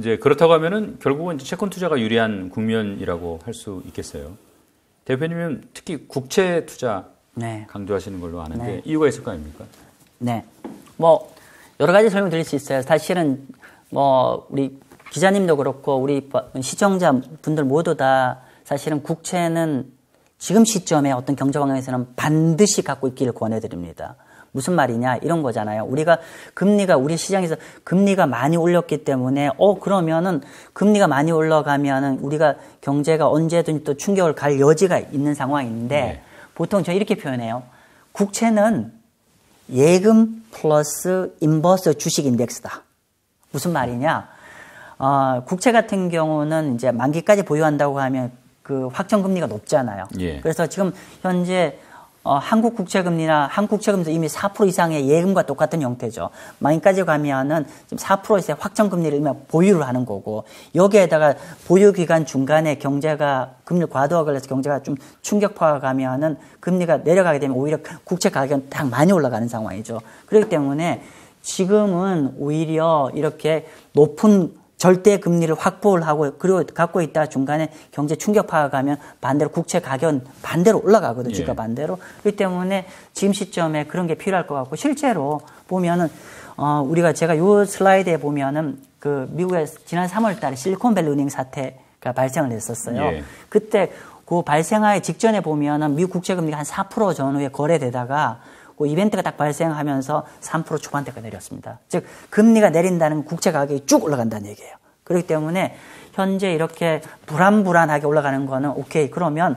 이제 그렇다고 하면은 결국은 채권 투자가 유리한 국면이라고 할 수 있겠어요. 대표님은 특히 국채 투자 네. 강조하시는 걸로 아는데 네. 이유가 있을 거 아닙니까? 네. 뭐 여러 가지 설명드릴 수 있어요. 사실은 뭐 우리 기자님도 그렇고 우리 시청자 분들 모두 다 사실은 국채는 지금 시점에 어떤 경제 방향에서는 반드시 갖고 있기를 권해드립니다. 무슨 말이냐 이런 거잖아요. 우리가 금리가 우리 시장에서 금리가 많이 올렸기 때문에 어 그러면은 금리가 많이 올라가면은 우리가 경제가 언제든 또 충격을 갈 여지가 있는 상황인데 네. 보통 저 이렇게 표현해요. 국채는 예금 플러스 인버스 주식 인덱스다. 무슨 말이냐? 어, 국채 같은 경우는 이제 만기까지 보유한다고 하면 그 확정 금리가 높잖아요. 예. 그래서 지금 현재 어, 한국 국채금리나 한국 국채금도 이미 4% 이상의 예금과 똑같은 형태죠. 만기까지 가면은 지금 4%에서 확정금리를 보유를 하는 거고 여기에다가 보유 기간 중간에 경제가 금리 과도하 걸려서 경제가 좀 충격파가 가면은 금리가 내려가게 되면 오히려 국채 가격은 딱 많이 올라가는 상황이죠. 그렇기 때문에 지금은 오히려 이렇게 높은 절대 금리를 확보를 하고 그리고 갖고 있다 중간에 경제 충격파가 가면 반대로 국채 가격 반대로 올라가거든요. 예. 주가 예. 반대로. 그렇기 때문에 지금 시점에 그런 게 필요할 것 같고 실제로 보면은 어 우리가 제가 요 슬라이드에 보면은 그 미국의 지난 3월 달에 실리콘밸리 은행 사태가 발생을 했었어요. 예. 그때 그 발생하기 직전에 보면은 미국 국채 금리가 한 4% 전후에 거래되다가 그 이벤트가 딱 발생하면서 3% 초반대가 내렸습니다. 즉 금리가 내린다는 국채 가격이 쭉 올라간다는 얘기예요. 그렇기 때문에 현재 이렇게 불안불안하게 올라가는 거는 오케이 그러면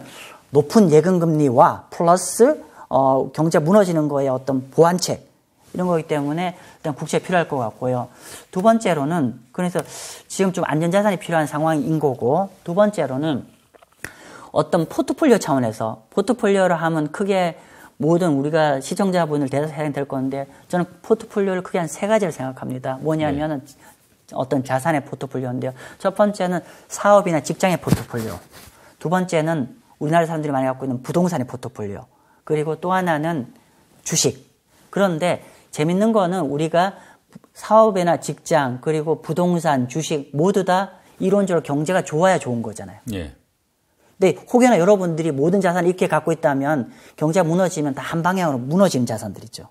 높은 예금 금리와 플러스 어, 경제 무너지는 거에 어떤 보완책 이런 거기 때문에 일단 국채 필요할 것 같고요. 두 번째로는 그래서 지금 좀 안전자산이 필요한 상황인 거고 두 번째로는 어떤 포트폴리오 차원에서 포트폴리오를 하면 크게 모든 우리가 시청자분을 대상이 될 건데 저는 포트폴리오를 크게 한 세 가지를 생각합니다. 뭐냐면은 네. 어떤 자산의 포트폴리오인데요. 첫 번째는 사업이나 직장의 포트폴리오. 두 번째는 우리나라 사람들이 많이 갖고 있는 부동산의 포트폴리오. 그리고 또 하나는 주식. 그런데 재밌는 거는 우리가 사업이나 직장 그리고 부동산, 주식 모두 다 이론적으로 경제가 좋아야 좋은 거잖아요. 예. 근데 네, 혹여나 여러분들이 모든 자산을 이렇게 갖고 있다면 경제가 무너지면 다 한 방향으로 무너지는 자산들이죠.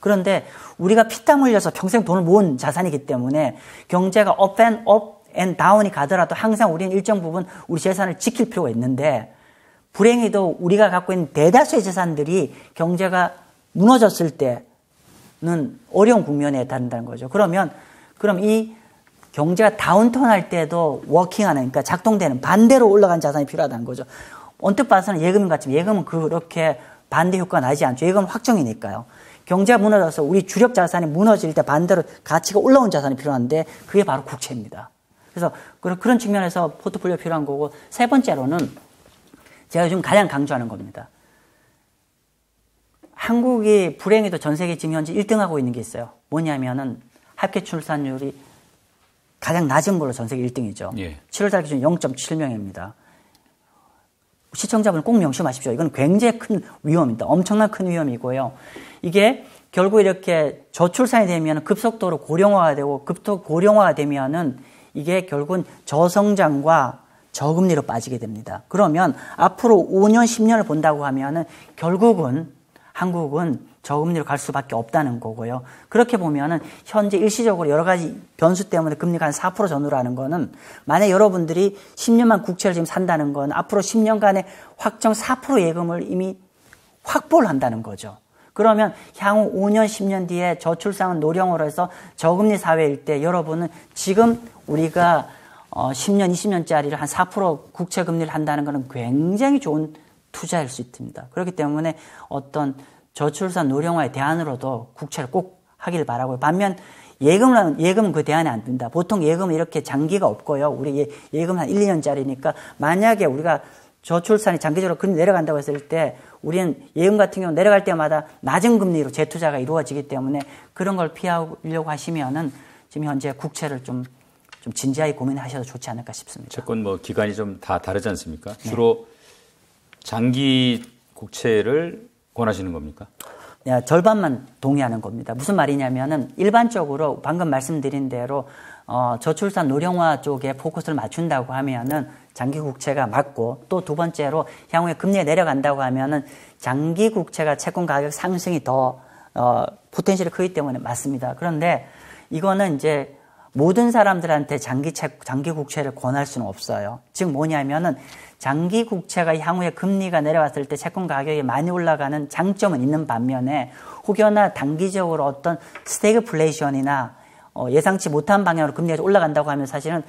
그런데 우리가 피땀 흘려서 평생 돈을 모은 자산이기 때문에 경제가 업앤업앤 다운이 가더라도 항상 우리는 일정 부분 우리 재산을 지킬 필요가 있는데 불행히도 우리가 갖고 있는 대다수의 재산들이 경제가 무너졌을 때는 어려운 국면에 다른다는 거죠. 그러면 그럼 이 경제가 다운턴 할 때도 워킹하는, 그러니까 작동되는 반대로 올라간 자산이 필요하다는 거죠. 언뜻 봐서는 예금인 것 같지만 예금은 그렇게 반대 효과가 나지 않죠. 예금 확정이니까요. 경제가 무너져서 우리 주력 자산이 무너질 때 반대로 가치가 올라온 자산이 필요한데 그게 바로 국채입니다. 그래서 그런, 그런 측면에서 포트폴리오 필요한 거고 세 번째로는 제가 요즘 가장 강조하는 겁니다. 한국이 불행히도 전 세계 지금 현재 1등하고 있는 게 있어요. 뭐냐면은 합계 출산율이 가장 낮은 걸로 전 세계 1등이죠. 예. 7월달 기준 0.7명입니다. 시청자분 꼭 명심하십시오. 이건 굉장히 큰 위험입니다. 엄청난 큰 위험이고요. 이게 결국 이렇게 저출산이 되면 급속도로 고령화가 되고 급속 고령화가 되면은 이게 결국은 저성장과 저금리로 빠지게 됩니다. 그러면 앞으로 5년, 10년을 본다고 하면은 결국은 한국은 저금리로 갈 수밖에 없다는 거고요. 그렇게 보면은 현재 일시적으로 여러 가지 변수 때문에 금리가 한 4% 전후라는 거는 만약 여러분들이 10년만 국채를 지금 산다는 건 앞으로 10년간의 확정 4% 예금을 이미 확보를 한다는 거죠. 그러면 향후 5년, 10년 뒤에 저출산은 노령으로 해서 저금리 사회일 때 여러분은 지금 우리가 10년, 어, 20년짜리를 한 4% 국채 금리를 한다는 것은 굉장히 좋은 투자일 수 있습니다. 그렇기 때문에 어떤 저출산 노령화의 대안으로도 국채를 꼭 하길 바라고요. 반면 예금은 예금 그 대안에 안 든다. 보통 예금은 이렇게 장기가 없고요. 우리 예, 예금 한 1, 2년짜리니까 만약에 우리가 저출산이 장기적으로 내려간다고 했을 때 우리는 예금 같은 경우 내려갈 때마다 낮은 금리로 재투자가 이루어지기 때문에 그런 걸 피하려고 하시면은 지금 현재 국채를 좀, 좀 진지하게 고민하셔도 좋지 않을까 싶습니다. 채권 뭐 기간이 좀 다 다르지 않습니까? 네. 주로 네. 장기 국채를 권하시는 겁니까? 네, 절반만 동의하는 겁니다. 무슨 말이냐면은 일반적으로 방금 말씀드린 대로 어, 저출산 노령화 쪽에 포커스를 맞춘다고 하면은 장기 국채가 맞고 또 두 번째로 향후에 금리가 내려간다고 하면은 장기 국채가 채권 가격 상승이 더 어, 포텐셜이 크기 때문에 맞습니다. 그런데 이거는 이제 모든 사람들한테 장기, 채, 장기 국채를 권할 수는 없어요. 즉 뭐냐면은 장기 국채가 향후에 금리가 내려왔을 때 채권 가격이 많이 올라가는 장점은 있는 반면에 혹여나 단기적으로 어떤 스테이크플레이션이나 어, 예상치 못한 방향으로 금리가 올라간다고 하면 사실은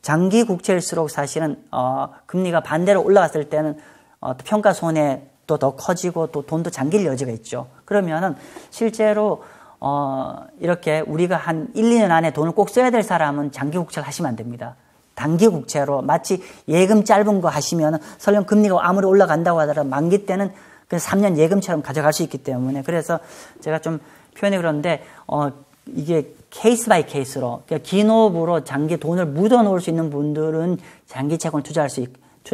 장기 국채일수록 사실은 어, 금리가 반대로 올라갔을 때는 어, 평가 손해 도더 커지고 또 돈도 잠길 여지가 있죠. 그러면은 실제로 어, 이렇게 우리가 한 1, 2년 안에 돈을 꼭 써야 될 사람은 장기 국채를 하시면 안 됩니다. 단기 국채로 마치 예금 짧은 거 하시면 설령 금리가 아무리 올라간다고 하더라도 만기 때는 그 3년 예금처럼 가져갈 수 있기 때문에 그래서 제가 좀 표현이 그런데 어, 이게 케이스 바이 케이스로 긴 그러니까 호흡으로 장기 돈을 묻어 놓을 수 있는 분들은 장기 채권 투자할 수 있,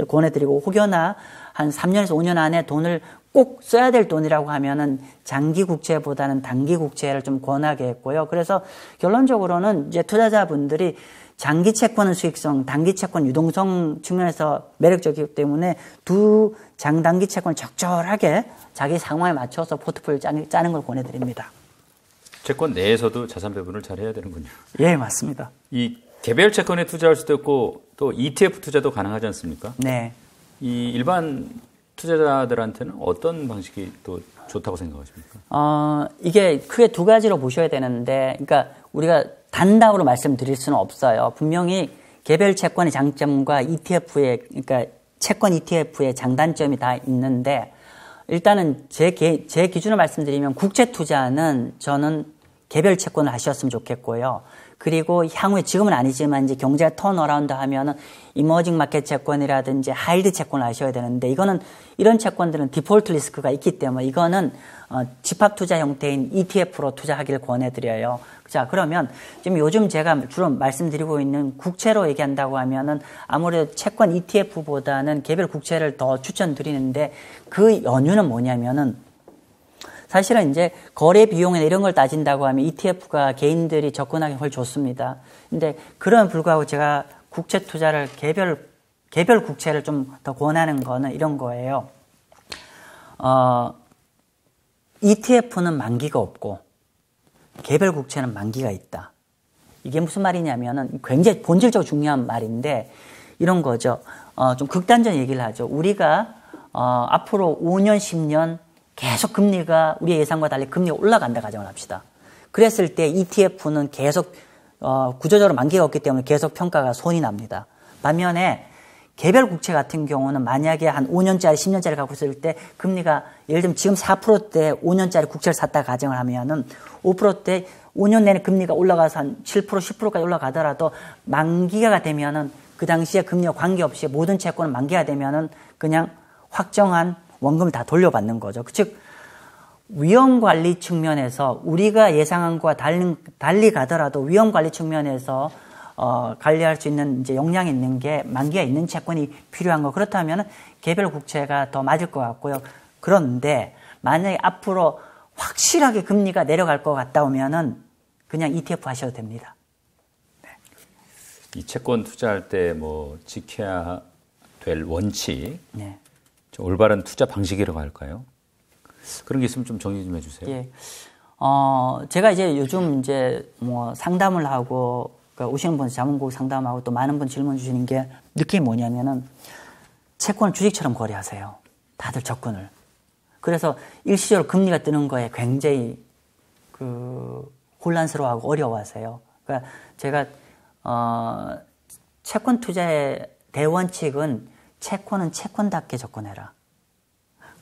권해드리고 혹여나 한 3년에서 5년 안에 돈을 꼭 써야 될 돈이라고 하면은 장기 국채보다는 단기 국채를 좀 권하게 했고요. 그래서 결론적으로는 이제 투자자분들이 장기 채권은 수익성, 단기 채권 유동성 측면에서 매력적이기 때문에 두 장단기 채권 적절하게 자기 상황에 맞춰서 포트폴리오 짜는 걸 권해드립니다. 채권 내에서도 자산 배분을 잘 해야 되는군요. 예, 맞습니다. 이 개별 채권에 투자할 수도 있고 또 ETF 투자도 가능하지 않습니까? 네. 이 일반 투자자들한테는 어떤 방식이 또 좋다고 생각하십니까? 어, 이게 크게 두 가지로 보셔야 되는데, 그러니까 우리가 단답으로 말씀드릴 수는 없어요. 분명히 개별 채권의 장점과 ETF의, 그러니까 채권 ETF의 장단점이 다 있는데, 일단은 제, 개, 제기준으로 말씀드리면 국제 투자는 저는 개별 채권을 하셨으면 좋겠고요. 그리고 향후에 지금은 아니지만 이제 경제 턴어라운드 하면은 이머징 마켓 채권이라든지 하일드 채권을 아셔야 되는데 이거는 이런 채권들은 디폴트 리스크가 있기 때문에 이거는 어, 집합 투자 형태인 ETF로 투자하기를 권해드려요. 자, 그러면 지금 요즘 제가 주로 말씀드리고 있는 국채로 얘기한다고 하면은 아무래도 채권 ETF보다는 개별 국채를 더 추천드리는데 그 연유는 뭐냐면은 사실은 이제 거래 비용이나 이런 걸 따진다고 하면 ETF가 개인들이 접근하기 훨씬 좋습니다. 근데 그럼 불구하고 제가 국채 투자를 개별 개별 국채를 좀 더 권하는 거는 이런 거예요. 어, ETF는 만기가 없고 개별 국채는 만기가 있다. 이게 무슨 말이냐면은 굉장히 본질적으로 중요한 말인데 이런 거죠. 어, 좀 극단적인 얘기를 하죠. 우리가 어, 앞으로 5년, 10년 계속 금리가 우리의 예상과 달리 금리가 올라간다 가정을 합시다. 그랬을 때 ETF는 계속 어, 구조적으로 만기가 없기 때문에 계속 평가가 손이 납니다. 반면에 개별 국채 같은 경우는 만약에 한 5년짜리, 10년짜리 갖고 있을 때 금리가 예를 들면 지금 4%대 5년짜리 국채를 샀다 가정을 하면은 5%대 5년 내내 금리가 올라가서 한 7%, 10%까지 올라가더라도 만기가 되면은 그 당시에 금리와 관계없이 모든 채권은 만기가 되면은 그냥 확정한 원금을 다 돌려받는 거죠. 그 즉 위험 관리 측면에서 우리가 예상한 것과 달리, 달리 가더라도 위험 관리 측면에서 어, 관리할 수 있는 이제 역량이 있는 게 만기가 있는 채권이 필요한 거 그렇다면 개별 국채가 더 맞을 것 같고요. 그런데 만약에 앞으로 확실하게 금리가 내려갈 것 같다 오면은 그냥 ETF 하셔도 됩니다. 네. 이 채권 투자할 때 뭐 지켜야 될 원칙, 네. 올바른 투자 방식이라고 할까요? 그런 게 있으면 좀 정리 좀 해주세요. 예. 어, 제가 이제 요즘 이제 뭐 상담을 하고 그러니까 오시는 분자문국 상담하고 또 많은 분 질문 주시는 게 느낌이 뭐냐면은 채권을 주식처럼 거래하세요. 다들 접근을. 그래서 일시적으로 금리가 뜨는 거에 굉장히 그 혼란스러워하고 어려워하세요. 그러니까 제가 어 채권 투자의 대원칙은 채권은 채권답게 접근해라.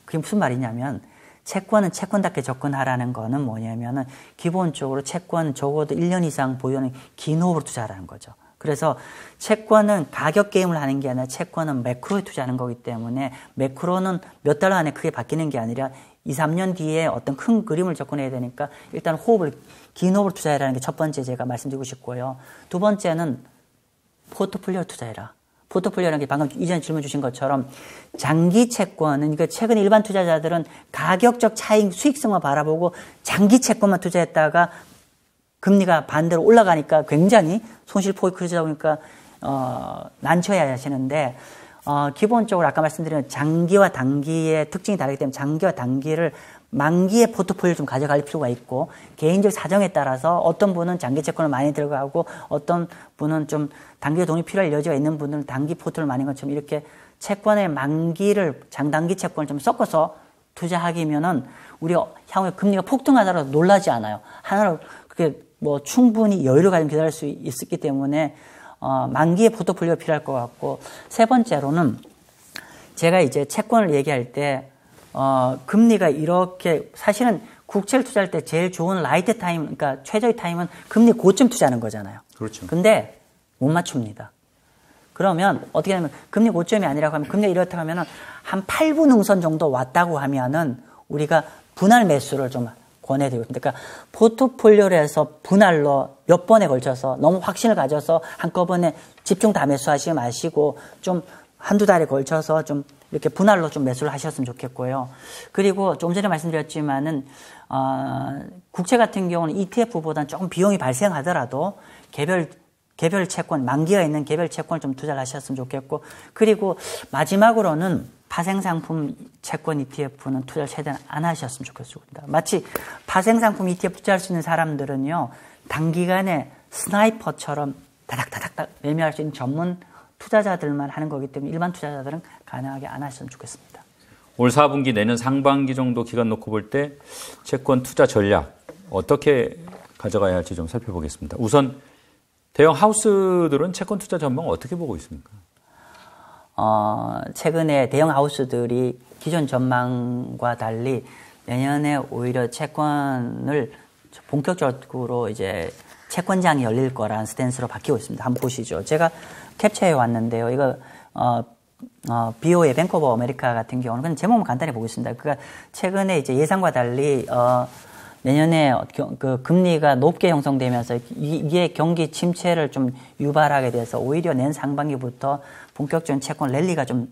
그게 무슨 말이냐면 채권은 채권답게 접근하라는 거는 뭐냐면은 기본적으로 채권 적어도 1년 이상 보유하는 긴 호흡으로 투자하라는 거죠. 그래서 채권은 가격 게임을 하는 게 아니라 채권은 매크로에 투자하는 거기 때문에 매크로는 몇 달 안에 크게 바뀌는 게 아니라 2, 3년 뒤에 어떤 큰 그림을 접근해야 되니까 일단 호흡을 긴 호흡을 투자해라는 게 첫 번째 제가 말씀드리고 싶고요. 두 번째는 포트폴리오 투자해라. 포트폴리오라는 게 방금 이전에 질문 주신 것처럼 장기 채권은 그러니까 최근 일반 투자자들은 가격적 차익 수익성만 바라보고 장기 채권만 투자했다가 금리가 반대로 올라가니까 굉장히 손실 폭이 크다 보니까 그러니까, 어, 난처해 야 하시는데 어, 기본적으로 아까 말씀드린 장기와 단기의 특징이 다르기 때문에 장기와 단기를 만기의 포트폴리오를 좀 가져갈 필요가 있고 개인적 사정에 따라서 어떤 분은 장기 채권을 많이 들어가고 어떤 분은 좀 단기 돈이 필요할 여지가 있는 분들은 단기 포트를 많이 것처럼 이렇게 채권의 만기를 장단기 채권을 좀 섞어서 투자하기면은 우리가 향후에 금리가 폭등하더라도 놀라지 않아요. 하나로 그게 뭐 충분히 여유를 가지고 기다릴 수 있었기 때문에 어 만기의 포트폴리오가 필요할 것 같고 세 번째로는 제가 이제 채권을 얘기할 때 어, 금리가 이렇게 사실은 국채를 투자할 때 제일 좋은 라이트 타임, 그러니까 최저의 타임은 금리 고점 투자하는 거잖아요. 그렇죠. 근데 못 맞춥니다. 그러면 어떻게 하면 금리 고점이 아니라고 하면 금리가 이렇다고 하면은 한 8분 흥선 정도 왔다고 하면은 우리가 분할 매수를 좀 권해드리고 그러니까 포트폴리오를 해서 분할로 몇 번에 걸쳐서 너무 확신을 가져서 한꺼번에 집중 다 매수하지 마시고 좀 한두 달에 걸쳐서 좀 이렇게 분할로 좀 매수를 하셨으면 좋겠고요. 그리고 조금 전에 말씀드렸지만은 어, 국채 같은 경우는 ETF보다는 조금 비용이 발생하더라도 개별 개별 채권 만기가 있는 개별 채권을 좀 투자를 하셨으면 좋겠고 그리고 마지막으로는 파생상품 채권 ETF는 투자를 최대한 안 하셨으면 좋겠습니다. 마치 파생상품 ETF 투자할 수 있는 사람들은요 단기간에 스나이퍼처럼 다닥다닥 매매할 수 있는 전문 투자자들만 하는 거기 때문에 일반 투자자들은 가능하게 안 하셨으면 좋겠습니다. 올 4분기 내년 상반기 정도 기간 놓고 볼 때 채권 투자 전략 어떻게 가져가야 할지 좀 살펴보겠습니다. 우선 대형 하우스들은 채권 투자 전망 어떻게 보고 있습니까? 어, 최근에 대형 하우스들이 기존 전망과 달리 내년에 오히려 채권을 본격적으로 이제 채권장이 열릴 거라는 스탠스로 바뀌고 있습니다. 한번 보시죠. 제가 캡처해 왔는데요. 이거 어, 어, BO의 뱅커버 아메리카 같은 경우는 그냥 제목만 간단히 보겠습니다. 그러니까 최근에 이제 예상과 달리 어, 내년에 그 금리가 높게 형성되면서 이게 경기 침체를 좀 유발하게 돼서 오히려 낸 상반기부터 본격적인 채권 랠리가 좀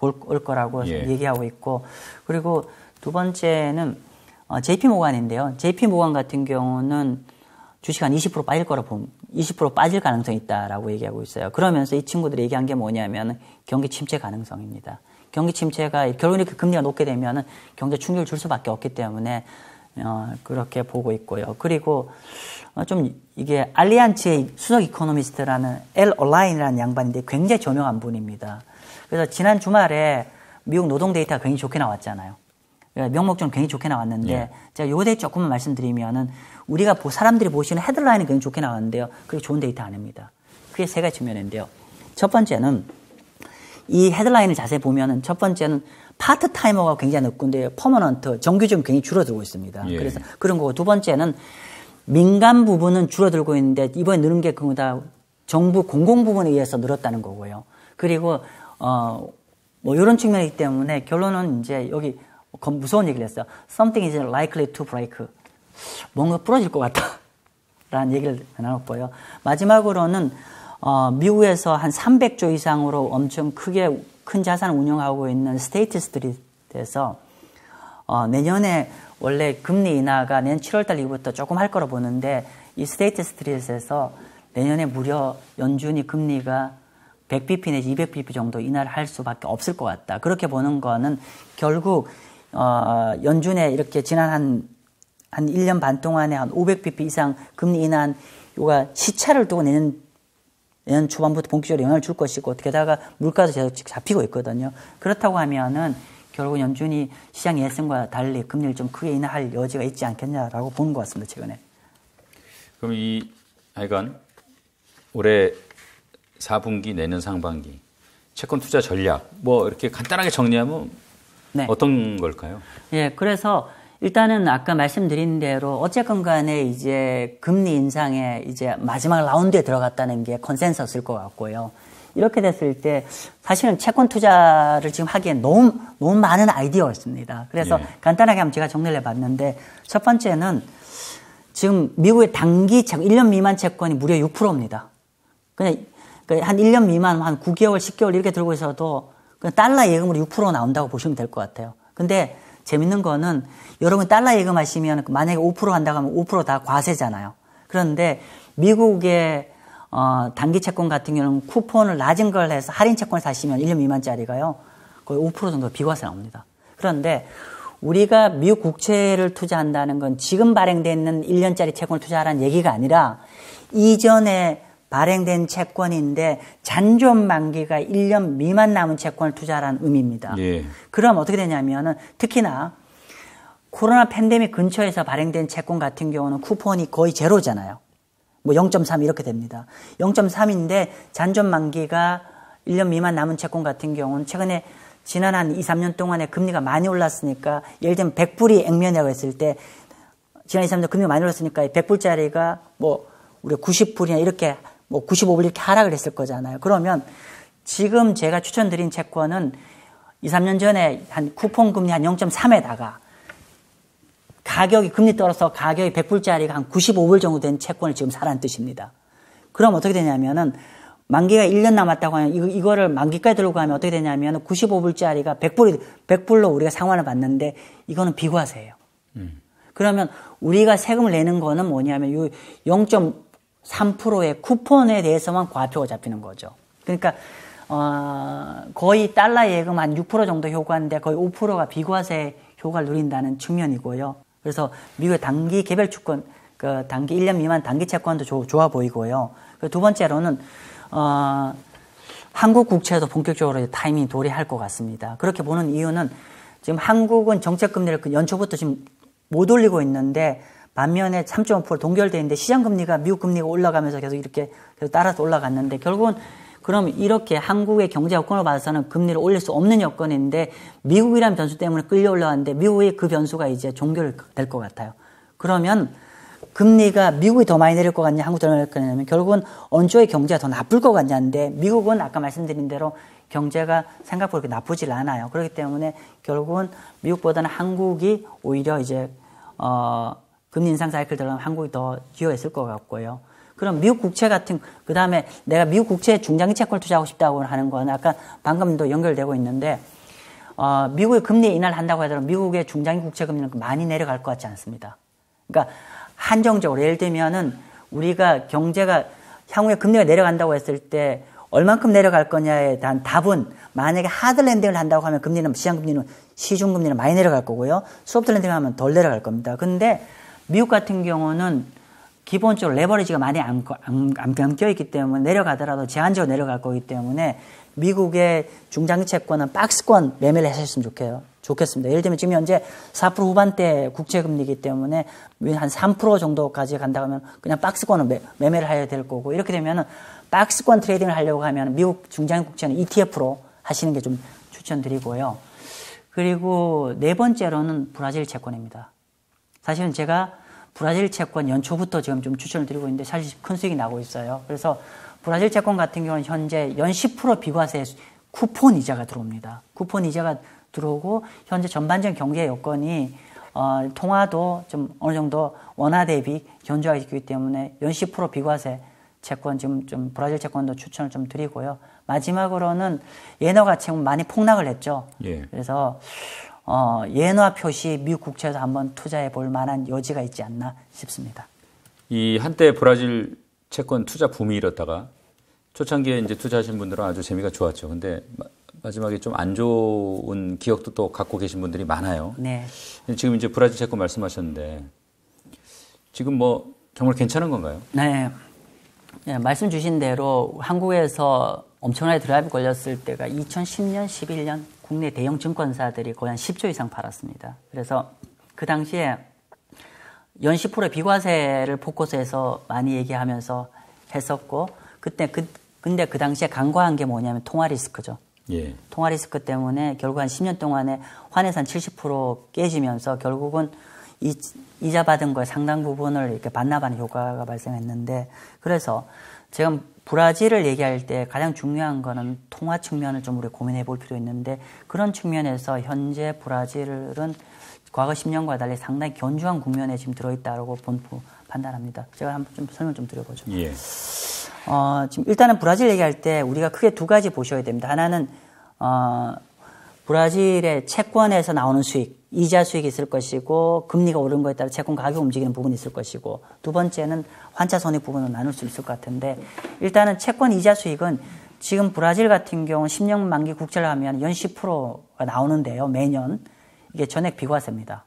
볼 거라고 예. 얘기하고 있고 그리고 두 번째는 어, JP 모관인데요 JP 모관 같은 경우는 주식 한20% 빠질 거라 고20% 빠질 가능성이 있다라고 얘기하고 있어요. 그러면서 이 친구들이 얘기한 게 뭐냐면 경기 침체 가능성입니다. 경기 침체가 결국에 그 금리가 높게 되면 경제 충격을 줄 수밖에 없기 때문에 어, 그렇게 보고 있고요. 그리고 어, 좀 이게 알리안츠의 수석 이코노미스트라는 엘온라인이라는 양반인데 굉장히 저명한 분입니다. 그래서 지난 주말에 미국 노동 데이터가 굉장히 좋게 나왔잖아요. 그러니까 명목적으로 굉장히 좋게 나왔는데 예. 제가 요대 조금만 말씀드리면은 우리가 사람들이 보시는 헤드라인은 굉장히 좋게 나왔는데요. 그리고 좋은 데이터 아닙니다. 그게 세 가지 측면인데요. 첫 번째는 이 헤드라인을 자세히 보면은 첫 번째는 파트 타이머가 굉장히 높은데 퍼머넌트 정규직은 굉장히 줄어들고 있습니다. 예. 그래서 그런 거고 두 번째는 민간 부분은 줄어들고 있는데 이번에 늘은 게 그거다 정부 공공 부분에 의해서 늘었다는 거고요. 그리고 어뭐 이런 측면이기 때문에 결론은 이제 여기 무서운 얘기를 했어요. Something is likely to break. 뭔가 부러질 것 같다. 라는 얘기를 나눴고요. 마지막으로는 어, 미국에서 한 300조 이상으로 엄청 크게 큰 자산을 운영하고 있는 스테이트 스트리트에서 어, 내년에 원래 금리 인하가 내년 7월달 이후부터 조금 할 거로 보는데 이 스테이트 스트리트에서 내년에 무려 연준이 금리가 100bp 내지 200bp 정도 인하를 할 수밖에 없을 것 같다. 그렇게 보는 거는 결국 어, 연준의 이렇게 지난 한한 1년 반 동안에 한 500bp 이상 금리 인한 요가 시차를 두고 내년 내년 초반부터 본격적으로 영향을 줄 것이고 게다가 물가도 계속 잡히고 있거든요. 그렇다고 하면은 결국 연준이 시장 예상과 달리 금리를 좀 크게 인하할 여지가 있지 않겠냐라고 보는 것 같습니다. 최근에. 그럼 이 하여간 올해 4분기 내년 상반기 채권 투자 전략 뭐 이렇게 간단하게 정리하면 네. 어떤 걸까요? 예, 그래서 일단은 아까 말씀드린 대로 어쨌건 간에 이제 금리 인상에 이제 마지막 라운드에 들어갔다는 게 컨센서스일 것 같고요. 이렇게 됐을 때 사실은 채권 투자를 지금 하기엔 너무 너무 많은 아이디어였습니다. 그래서 예. 간단하게 한번 제가 정리를 해봤는데 첫 번째는 지금 미국의 단기 채권 1년 미만 채권이 무려 6%입니다. 그냥 그 한 1년 미만 한 9개월, 10개월 이렇게 들고 있어도 그냥 달러 예금으로 6% 나온다고 보시면 될 것 같아요. 근데 재밌는 거는 여러분 달러 예금하시면 그 만약에 5% 한다고 하면 5%다 과세잖아요. 그런데 미국의 어, 단기 채권 같은 경우는 쿠폰을 낮은 걸 해서 할인 채권을 사시면 1년 미만짜리가요. 거의 5% 정도 비과세 나옵니다. 그런데 우리가 미국 국채를 투자한다는 건 지금 발행되는 1년짜리 채권을 투자하라는 얘기가 아니라 이전에 발행된 채권인데 잔존 만기가 1년 미만 남은 채권을 투자하라는 의미입니다. 예. 그럼 어떻게 되냐면은 특히나 코로나 팬데믹 근처에서 발행된 채권 같은 경우는 쿠폰이 거의 제로잖아요. 뭐 0.3 이렇게 됩니다. 0.3인데 잔존 만기가 1년 미만 남은 채권 같은 경우는 최근에 지난 한 2, 3년 동안에 금리가 많이 올랐으니까 예를 들면 100불이 액면이라고 했을 때 지난 2, 3년 금리가 많이 올랐으니까 100불짜리가 뭐 우리 90불이나 이렇게 뭐 95불 이렇게 하락을 했을 거잖아요. 그러면 지금 제가 추천드린 채권은 2, 3년 전에 한 쿠폰 금리 한 0.3에다가 가격이 금리 떨어서 가격이 100불짜리가 한 95불 정도 된 채권을 지금 사라는 뜻입니다. 그럼 어떻게 되냐면은 만기가 1년 남았다고 하면 이거, 이거를 만기까지 들고 가면 어떻게 되냐면 95불짜리가 100불이 100불로 우리가 상환을 받는데 이거는 비과세예요. 음. 그러면 우리가 세금을 내는 거는 뭐냐면 요 0. 3%의 쿠폰에 대해서만 과표가 잡히는 거죠. 그러니까 어, 거의 달러 예금 한 6% 정도 효과인데 거의 5%가 비과세 효과를 누린다는 측면이고요. 그래서 미국의 단기 개별 주권, 그 단기 1년 미만 단기 채권도 조, 좋아 보이고요. 두 번째로는 어, 한국 국채도 본격적으로 타이밍 이 도래할 것 같습니다. 그렇게 보는 이유는 지금 한국은 정책 금리를 그 연초부터 지금 못 올리고 있는데 반면에 3.5% 동결돼 있는데 시장 금리가 미국 금리가 올라가면서 계속 이렇게 계속 따라서 올라갔는데 결국은 그럼 이렇게 한국의 경제 여건을 받아서는 금리를 올릴 수 없는 여건인데 미국이란 변수 때문에 끌려 올라왔는데 미국의 그 변수가 이제 종결될 것 같아요. 그러면 금리가 미국이 더 많이 내릴 것 같냐 한국이 더 많이 내릴 것 같냐면 결국은 언조의 경제가 더 나쁠 것 같냐인데 미국은 아까 말씀드린 대로 경제가 생각보다 그렇게 나쁘질 않아요. 그렇기 때문에 결국은 미국보다는 한국이 오히려 이제 어 금리 인상 사이클 들어가면 한국이 더 기여가 있을 것 같고요. 그럼 미국 국채 같은 그 다음에 내가 미국 국채 중장기 채권 투자하고 싶다고 하는 건 아까 방금도 연결되고 있는데 어, 미국의 금리 인하를 한다고 하더라도 미국의 중장기 국채 금리는 많이 내려갈 것 같지 않습니다. 그러니까 한정적으로 예를 들면은 우리가 경제가 향후에 금리가 내려간다고 했을 때 얼만큼 내려갈 거냐에 대한 답은 만약에 하드랜딩을 한다고 하면 금리는 시장금리는 시중금리는 많이 내려갈 거고요. 수업트랜딩 하면 덜 내려갈 겁니다. 근데 미국 같은 경우는 기본적으로 레버리지가 많이 안, 안, 안 껴있기 때문에 내려가더라도 제한적으로 내려갈 거기 때문에 미국의 중장기 채권은 박스권 매매를 하셨으면 좋겠어요. 좋겠습니다. 예를 들면 지금 현재 4% 후반대 국채금리이기 때문에 한 3% 정도까지 간다 하면 그냥 박스권을 매, 매매를 해야 될 거고 이렇게 되면은 박스권 트레이딩을 하려고 하면 미국 중장기 국채는 ETF로 하시는 게 좀 추천드리고요. 그리고 네 번째로는 브라질 채권입니다. 사실은 제가 브라질 채권 연초부터 지금 좀 추천을 드리고 있는데 사실 큰 수익이 나고 있어요. 그래서 브라질 채권 같은 경우는 현재 연 10% 비과세 쿠폰 이자가 들어옵니다. 쿠폰 이자가 들어오고 현재 전반적인 경제 여건이 어, 통화도 좀 어느 정도 원화 대비 견조하게 있기 때문에 연 10% 비과세 채권 지금 좀 브라질 채권도 추천을 좀 드리고요. 마지막으로는 예너 가 지금 많이 폭락을 했죠. 예. 그래서 어, 예나 표시 미국 국채에서 한번 투자해 볼 만한 여지가 있지 않나 싶습니다. 이 한때 브라질 채권 투자 붐이 일었다가 초창기에 이제 투자하신 분들은 아주 재미가 좋았죠. 근데 마지막에 좀 안 좋은 기억도 또 갖고 계신 분들이 많아요. 네. 지금 이제 브라질 채권 말씀하셨는데 지금 뭐 정말 괜찮은 건가요? 네. 네 말씀 주신 대로 한국에서 엄청나게 드라이브 걸렸을 때가 2010년, 11년 국내 대형 증권사들이 거의 한 10조 이상 팔았습니다. 그래서 그 당시에 연 10%의 비과세를 포커스해서 많이 얘기하면서 했었고 그때 그 근데 그 당시에 간과한 게 뭐냐면 통화 리스크죠. 예. 통화 리스크 때문에 결국 한 10년 동안에 환해산 70% 깨지면서 결국은 이, 이자 받은 거에 상당 부분을 이렇게 반납하는 효과가 발생했는데 그래서 지금 브라질을 얘기할 때 가장 중요한 거는 통화 측면을 좀 우리 고민해 볼 필요 있는데 그런 측면에서 현재 브라질은 과거 10년과 달리 상당히 견주한 국면에 지금 들어있다라고 본 판단합니다. 제가 한번 좀 설명 좀 드려보죠. 예. 어, 지금 일단은 브라질 얘기할 때 우리가 크게 두 가지 보셔야 됩니다. 하나는 어, 브라질의 채권에서 나오는 수익, 이자 수익이 있을 것이고 금리가 오른 거에 따라 채권 가격 움직이는 부분이 있을 것이고 두 번째는 환차 손익 부분을 나눌 수 있을 것 같은데 일단은 채권 이자 수익은 지금 브라질 같은 경우 10년 만기 국채를 하면 연 10%가 나오는데요. 매년 이게 전액 비과세입니다.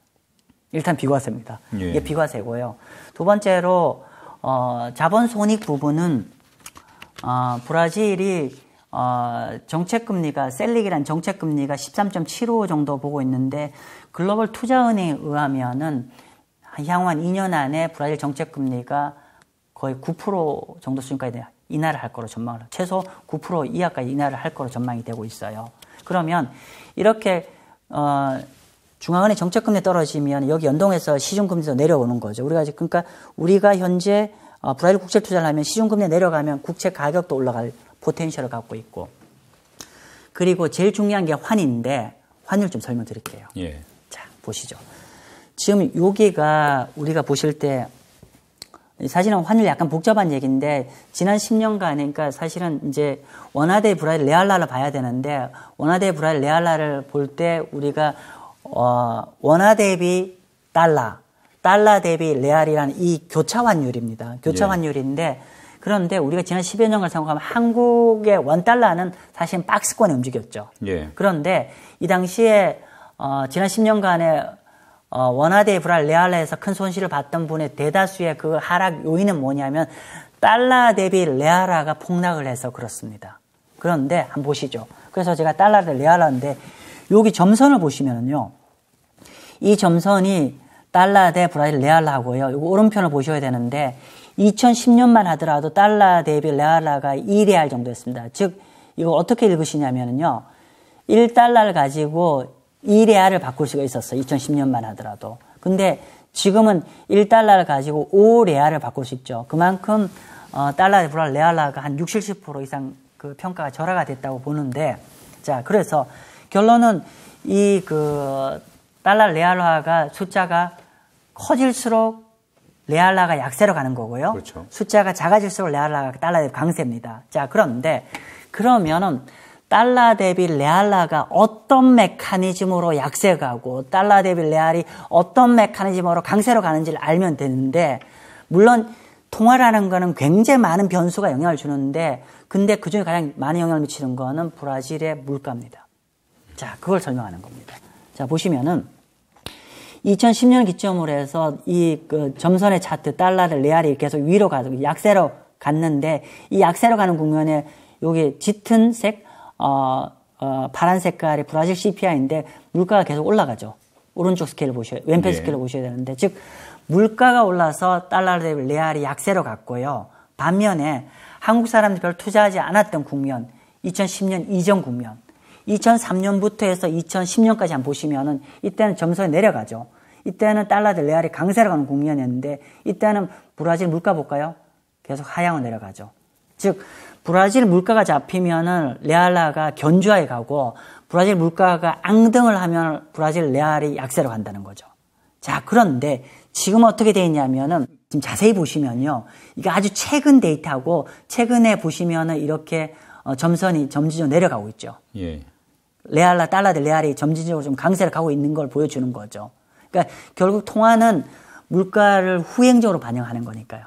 일단 비과세입니다. 예. 이게 비과세고요. 두 번째로 어, 자본 손익 부분은 어, 브라질이 어, 정책금리가 셀릭이란 정책금리가 13.75 정도 보고 있는데 글로벌 투자은행에 의하면은 향후 한 2년 안에 브라질 정책금리가 거의 9% 정도 수준까지 인하를 할 거로 전망을 최소 9% 이하까지 인하를 할 거로 전망이 되고 있어요. 그러면 이렇게 어, 중앙은행 정책금리 떨어지면 여기 연동해서 시중금리도 내려오는 거죠. 우리가 지금 그러니까 우리가 현재 어, 브라질 국채 투자를 하면 시중금리 내려가면 국채 가격도 올라갈 포텐셜을 갖고 있고 그리고 제일 중요한 게 환인데 환율 좀 설명드릴게요. 예. 자 보시죠. 지금 여기가 우리가 보실 때 사실은 환율 약간 복잡한 얘기인데 지난 10년간 그러니까 사실은 이제 원화대 브라질 레알라를 봐야 되는데 원화대 브라질 레알라를 볼 때 우리가 어 원화 대비 달러 달러 대비 레알이라는 이 교차 환율입니다. 교차 예. 환율인데 그런데 우리가 지난 10여 년간 생각하면 한국의 원달러는 사실 박스권에 움직였죠. 예. 그런데 이 당시에 어, 지난 1 0년간에 어, 원화대 불알 레알에서 라큰 손실을 봤던 분의 대다수의 그 하락 요인은 뭐냐면 달러 대비 레알라가 폭락을 해서 그렇습니다. 그런데 한번 보시죠. 그래서 제가 달러 대레알라인데 여기 점선을 보시면은요. 이 점선이 달러 대 브라질 레알하고요. 이거 오른편을 보셔야 되는데 2010년만 하더라도 달러 대비 레알라가1레알 정도였습니다. 즉 이거 어떻게 읽으시냐면요. 1달러를 가지고 2레알을 바꿀 수가 있었어. 요 2010년만 하더라도. 근데 지금은 1달러를 가지고 5레알을 바꿀 수 있죠. 그만큼 어, 달러에 불레알라가한 60, 70% 이상 그 평가가 절하가 됐다고 보는데 자, 그래서 결론은 이 그 달러 레알화가 숫자가 커질수록 레알라가 약세로 가는 거고요. 그렇죠. 숫자가 작아질수록 레알라가 달러 대비 강세입니다. 자, 그런데 그러면은 달러 대비 레알라가 어떤 메커니즘으로 약세가고 달러 대비 레알이 어떤 메커니즘으로 강세로 가는지를 알면 되는데 물론 통화라는 거는 굉장히 많은 변수가 영향을 주는데 근데 그중에 가장 많은 영향을 미치는 거는 브라질의 물가입니다. 자, 그걸 설명하는 겁니다. 자, 보시면은 2010년 기점으로 해서 이그 점선의 차트 달러를 레알이 계속 위로 가서 약세로 갔는데 이 약세로 가는 국면에 여기 짙은 색, 어, 어, 파란 색깔의 브라질 CPI인데 물가가 계속 올라가죠. 오른쪽 스케일 을 보셔야, 왼편 예. 스케일을 보셔야 되는데 즉 물가가 올라서 달러 대 레알이 약세로 갔고요. 반면에 한국 사람들이 별 투자하지 않았던 국면, 2010년 이전 국면. 2003년부터 해서 2010년까지 한 번 보시면은 이때는 점선이 내려가죠. 이때는 달러 대 레알이 강세로 가는 국면이었는데 이때는 브라질 물가 볼까요? 계속 하향으로 내려가죠. 즉 브라질 물가가 잡히면은 레알라가 견주하에 가고 브라질 물가가 앙등을 하면 브라질 레알이 약세로 간다는 거죠. 자 그런데 지금 어떻게 되어 있냐면은 지금 자세히 보시면요. 이게 아주 최근 데이터고 최근에 보시면은 이렇게 어, 점선이 점진적으로 내려가고 있죠. 예. 레알라 달러들 레알이 점진적으로 좀 강세를 가고 있는 걸 보여주는 거죠. 그러니까 결국 통화는 물가를 후행적으로 반영하는 거니까요.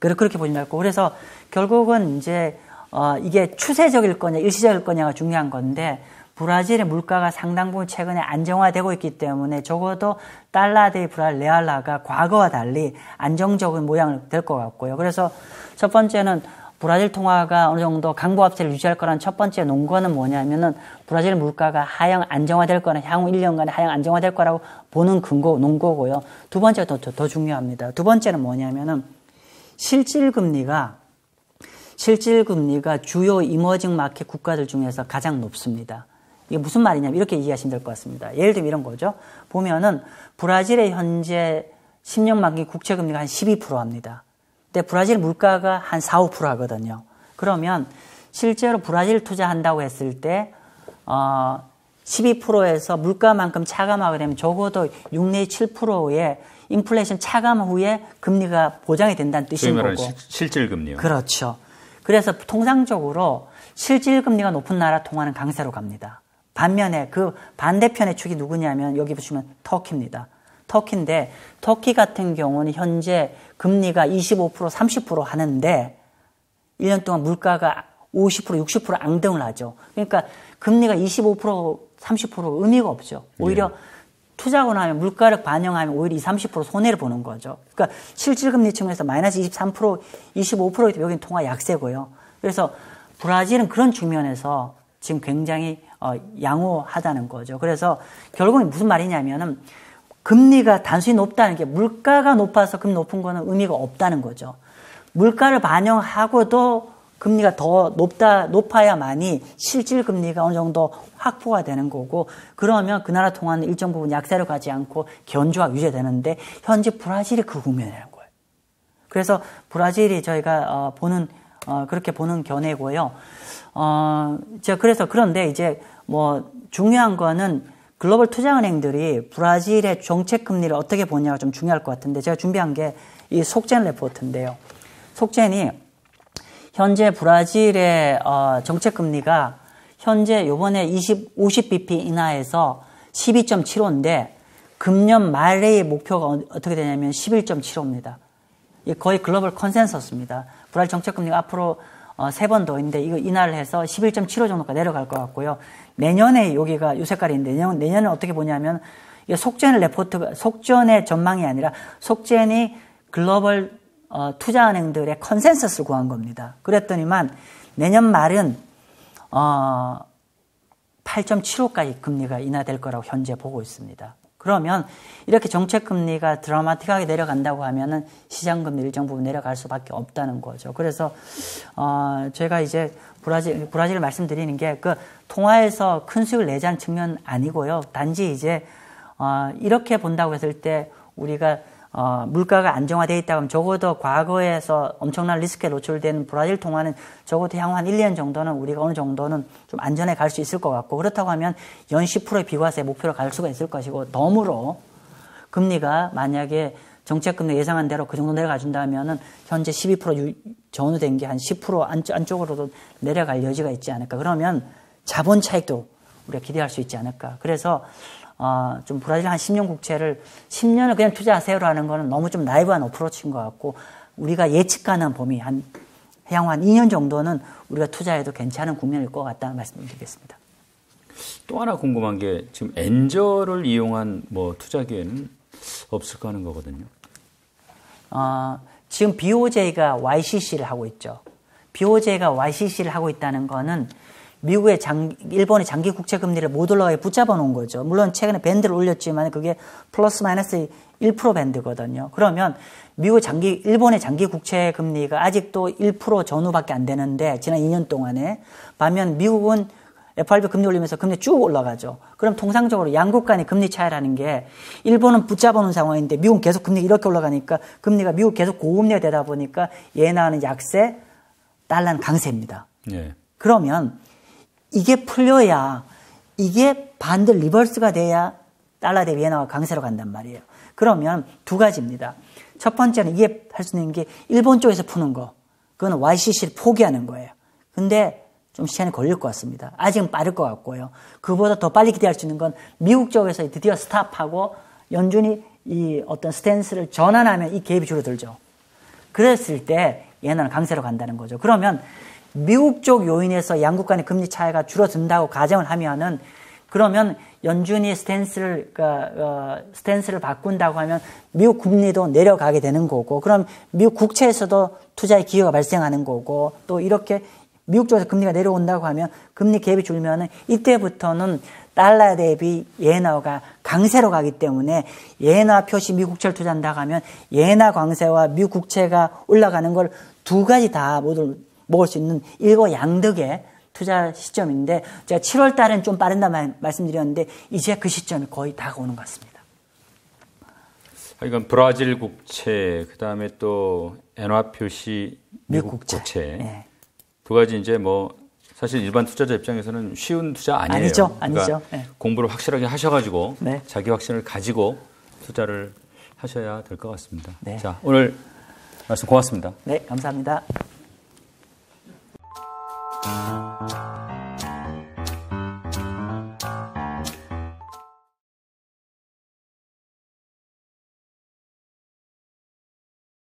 그렇게 보지 말고 그래서 결국은 이제 어, 이게 추세적일 거냐 일시적일 거냐가 중요한 건데 브라질의 물가가 상당 부분 최근에 안정화되고 있기 때문에 적어도 달러 대 브랄 레알라가 과거와 달리 안정적인 모양을 될 것 같고요. 그래서 첫 번째는 브라질 통화가 어느 정도 강보합세를 유지할 거라는 첫 번째 논거는 뭐냐면은 브라질 물가가 하향 안정화될 거는 향후 1년간에 하향 안정화될 거라고 보는 근거 논거고요. 두 번째 더, 더, 더 중요합니다. 두 번째는 뭐냐면은 실질 금리가 실질 금리가 주요 이머징 마켓 국가들 중에서 가장 높습니다. 이게 무슨 말이냐면 이렇게 이해하시면 될 것 같습니다. 예를 들면 이런 거죠. 보면은 브라질의 현재 10년 만기 국채 금리가 한 12% 합니다. 근데 브라질 물가가 한 4, 5% 하거든요. 그러면 실제로 브라질 투자한다고 했을 때, 어, 12%에서 물가만큼 차감하게 되면 적어도 6내 7%의 인플레이션 차감 후에 금리가 보장이 된다는 뜻인 거고. 실, 실질 금리요. 그렇죠. 그래서 통상적으로 실질 금리가 높은 나라 통화는 강세로 갑니다. 반면에 그 반대편의 축이 누구냐면 여기 보시면 터키입니다. 터키인데 터키 같은 경우는 현재 금리가 25% 30% 하는데 1년 동안 물가가 50% 60% 앙등을 하죠. 그러니까 금리가 25% 30% 의미가 없죠. 오히려 네. 예. 투자하거나 면 물가를 반영하면 오히려 20, 30% 손해를 보는 거죠. 그러니까 실질금리 측면에서 마이너스 23%, 25%에 여기는 통화 약세고요. 그래서 브라질은 그런 측면에서 지금 굉장히 어, 양호하다는 거죠. 그래서 결국은 무슨 말이냐면은 금리가 단순히 높다는 게 물가가 높아서 금리 높은 거는 의미가 없다는 거죠. 물가를 반영하고도 금리가 더 높다, 높아야만이 실질 금리가 어느 정도 확보가 되는 거고, 그러면 그 나라 통화는 일정 부분 약세로 가지 않고 견주와게 유지되는데, 현재 브라질이 그 국면이라는 거예요. 그래서 브라질이 저희가, 어, 보는, 어, 그렇게 보는 견해고요. 어, 제가 그래서 그런데 이제 뭐 중요한 거는 글로벌 투자은행들이 브라질의 정책 금리를 어떻게 보냐가 좀 중요할 것 같은데 제가 준비한 게 이 속젠 레포트인데요. 속젠이 현재 브라질의 어, 정책 금리가 현재 요번에 20 50bp 인하에서 12.75인데 금년 말의 목표가 어, 어떻게 되냐면 11.75입니다. 거의 글로벌 컨센서스입니다. 브라질 정책 금리가 앞으로 어, 세 번 더 있는데 이거 인하를 해서 11.75 정도까지 내려갈 것 같고요. 내년에 여기가 요 색깔인데 내년, 내년은 어떻게 보냐면 속전의 레포트, 속전의 전망이 아니라 속전이 글로벌 어, 투자은행들의 컨센서스를 구한 겁니다. 그랬더니만 내년 말은 어, 8.75까지 금리가 인하될 거라고 현재 보고 있습니다. 그러면 이렇게 정책금리가 드라마틱하게 내려간다고 하면은 시장금리 일정 부분 내려갈 수밖에 없다는 거죠. 그래서, 어, 제가 이제 브라질, 브라질을 말씀드리는 게 그 통화에서 큰 수익을 내자는 측면 아니고요. 단지 이제, 어, 이렇게 본다고 했을 때 우리가 어, 물가가 안정화되어 있다면 적어도 과거에서 엄청난 리스크에 노출된 브라질 통화는 적어도 향후 한 1년 정도는 우리가 어느 정도는 좀 안전에 갈 수 있을 것 같고 그렇다고 하면 연 10%의 비과세 목표로 갈 수가 있을 것이고 덤으로 금리가 만약에 정책금리 예상한 대로 그 정도 내려가준다면은 현재 12% 전후된 게 한 10% 안쪽으로도 내려갈 여지가 있지 않을까. 그러면 자본 차익도 우리가 기대할 수 있지 않을까. 그래서 어, 좀 브라질 한 10년 국채를 10년을 그냥 투자하세요라는 거는 너무 좀 나이브한 어프로치인 것 같고 우리가 예측 가능한 범위 한 해양 한 2년 정도는 우리가 투자해도 괜찮은 국면일 것 같다는 말씀을 드리겠습니다. 또 하나 궁금한 게 지금 엔저를 이용한 뭐 투자 기회는 없을까 하는 거거든요. 어, 지금 BOJ가 YCC를 하고 있죠. BOJ가 YCC를 하고 있다는 거는 미국의 장, 일본의 장기 국채 금리를 못 올라가게 붙잡아 놓은 거죠. 물론 최근에 밴드를 올렸지만 그게 플러스 마이너스 1% 밴드거든요. 그러면 미국 장기, 일본의 장기 국채 금리가 아직도 1% 전후밖에 안 되는데 지난 2년 동안에 반면 미국은 FRB 금리 올리면서 금리 쭉 올라가죠. 그럼 통상적으로 양국 간의 금리 차이라는 게 일본은 붙잡아놓은 상황인데 미국은 계속 금리 이렇게 올라가니까 금리가 미국 계속 고금리가 되다 보니까 예나는 약세, 달러는 강세입니다. 예. 그러면 이게 풀려야 이게 반대 리버스가 돼야 달러 대위안나가 강세로 간단 말이에요. 그러면 두 가지입니다. 첫 번째는 이게 할 수 있는 게 일본 쪽에서 푸는 거. 그거는 YCC를 포기하는 거예요. 근데 좀 시간이 걸릴 것 같습니다. 아직은 빠를 것 같고요. 그보다 더 빨리 기대할 수 있는 건 미국 쪽에서 드디어 스탑하고 연준이 이 어떤 스탠스를 전환하면 이개입이 줄어들죠. 그랬을 때 얘는 강세로 간다는 거죠. 그러면 미국 쪽 요인에서 양국 간의 금리 차이가 줄어든다고 가정을 하면은 그러면 연준이 스탠스를 그러니까, 어, 스탠스를 바꾼다고 하면 미국 금리도 내려가게 되는 거고 그럼 미국 국채에서도 투자의 기회가 발생하는 거고 또 이렇게 미국 쪽에서 금리가 내려온다고 하면 금리 갭이 줄면은 이때부터는 달러 대비 예나가 강세로 가기 때문에 예나 표시 미국 국채를 투자한다고 하면 예나 강세와 미국 국채가 올라가는 걸 두 가지 다 모두 먹을 수 있는 일거양득의 투자 시점인데 제가 7월 달엔 좀 빠른다 말, 말씀드렸는데 이제 그 시점이 거의 다가오는 것 같습니다. 그러니 아, 브라질 국채 그다음에 또 엔화 표시 미국, 국채 국채. 네. 두 가지 이제 뭐 사실 일반 투자자 입장에서는 쉬운 투자 아니에요. 아니죠, 그러니까 아니죠. 그러니까 네. 공부를 확실하게 하셔가지고 네. 자기 확신을 가지고 투자를 하셔야 될 것 같습니다. 네. 자 오늘 말씀 고맙습니다. 네, 감사합니다. うん。